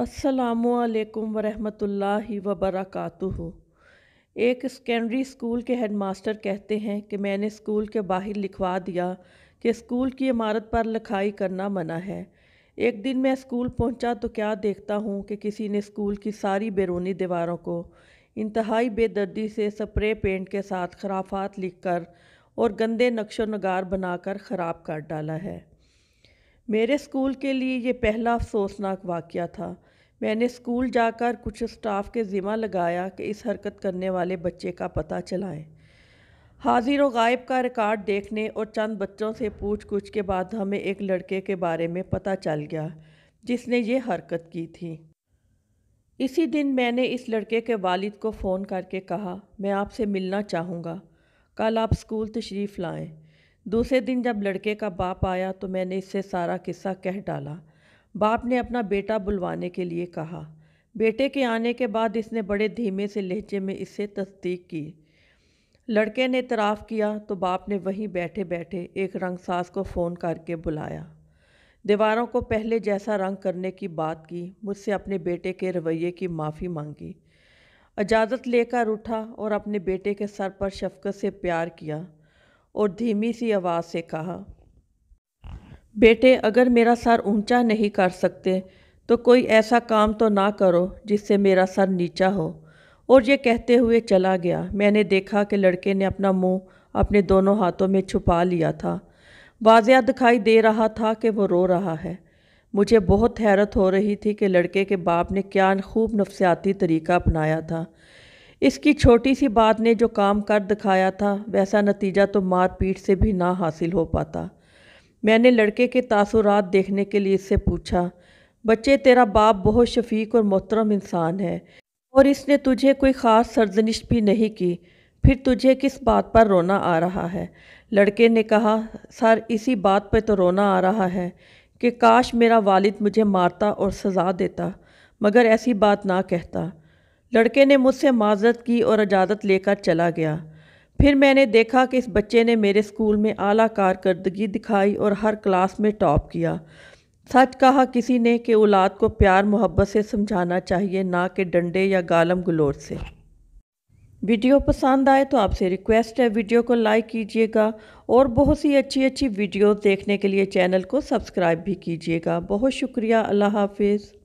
असलकम वरहमतुल्लि वबरकू एक secondary school के हेडमास्टर कहते हैं कि मैंने स्कूल के बाहर लिखवा दिया कि स्कूल की इमारत पर लिखाई करना मना है एक दिन मैं स्कूल पहुंचा तो क्या देखता हूं कि किसी ने स्कूल की सारी बैरूनी दीवारों को इंतहाई बेदर्दी से स्प्रे पेंट के साथ खराफात लिख कर और गंदे नक्शो नगार बनाकर ख़राब कर डाला है मेरे स्कूल के लिए ये पहला अफसोसनाक वाक़ था मैंने स्कूल जाकर कुछ स्टाफ के ज़िम्मा लगाया कि इस हरकत करने वाले बच्चे का पता चलाएं हाजिर व गायब का रिकॉर्ड देखने और चंद बच्चों से पूछ गुछ के बाद हमें एक लड़के के बारे में पता चल गया जिसने ये हरकत की थी इसी दिन मैंने इस लड़के के वालिद को फ़ोन करके कहा मैं आपसे मिलना चाहूँगा कल आप स्कूल तशरीफ़ लाएँ दूसरे दिन जब लड़के का बाप आया तो मैंने इससे सारा किस्सा कह डाला बाप ने अपना बेटा बुलवाने के लिए कहा बेटे के आने के बाद इसने बड़े धीमे से लहजे में इससे तस्दीक की लड़के ने इतराफ़ किया तो बाप ने वहीं बैठे बैठे एक रंग सास को फ़ोन करके बुलाया दीवारों को पहले जैसा रंग करने की बात की मुझसे अपने बेटे के रवैये की माफ़ी मांगी इजाज़त लेकर उठा और अपने बेटे के सर पर शफकत से प्यार किया और धीमी सी आवाज़ से कहा बेटे अगर मेरा सर ऊंचा नहीं कर सकते तो कोई ऐसा काम तो ना करो जिससे मेरा सर नीचा हो और ये कहते हुए चला गया मैंने देखा कि लड़के ने अपना मुंह अपने दोनों हाथों में छुपा लिया था वाजिया दिखाई दे रहा था कि वो रो रहा है मुझे बहुत हैरत हो रही थी कि लड़के के बाप ने क्या खूब नफसियाती तरीका अपनाया था इसकी छोटी सी बात ने जो काम कर दिखाया था वैसा नतीजा तो मार पीट से भी ना हासिल हो पाता मैंने लड़के के तासुरात देखने के लिए इससे पूछा बच्चे तेरा बाप बहुत शफीक और मोहतरम इंसान है और इसने तुझे कोई ख़ास सरजनिश भी नहीं की फिर तुझे किस बात पर रोना आ रहा है लड़के ने कहा सर इसी बात पर तो रोना आ रहा है कि काश मेरा वालिद मुझे मारता और सज़ा देता मगर ऐसी बात ना कहता लड़के ने मुझसे माजरत की और इजाज़त लेकर चला गया फिर मैंने देखा कि इस बच्चे ने मेरे स्कूल में आला कारकर्दगी दिखाई और हर क्लास में टॉप किया सच कहा किसी ने कि औलाद को प्यार मोहब्बत से समझाना चाहिए ना कि डंडे या गालम गलोर से वीडियो पसंद आए तो आपसे रिक्वेस्ट है वीडियो को लाइक कीजिएगा और बहुत सी अच्छी अच्छी वीडियोस देखने के लिए चैनल को सब्सक्राइब भी कीजिएगा बहुत शुक्रिया अल्लाह हाफिज़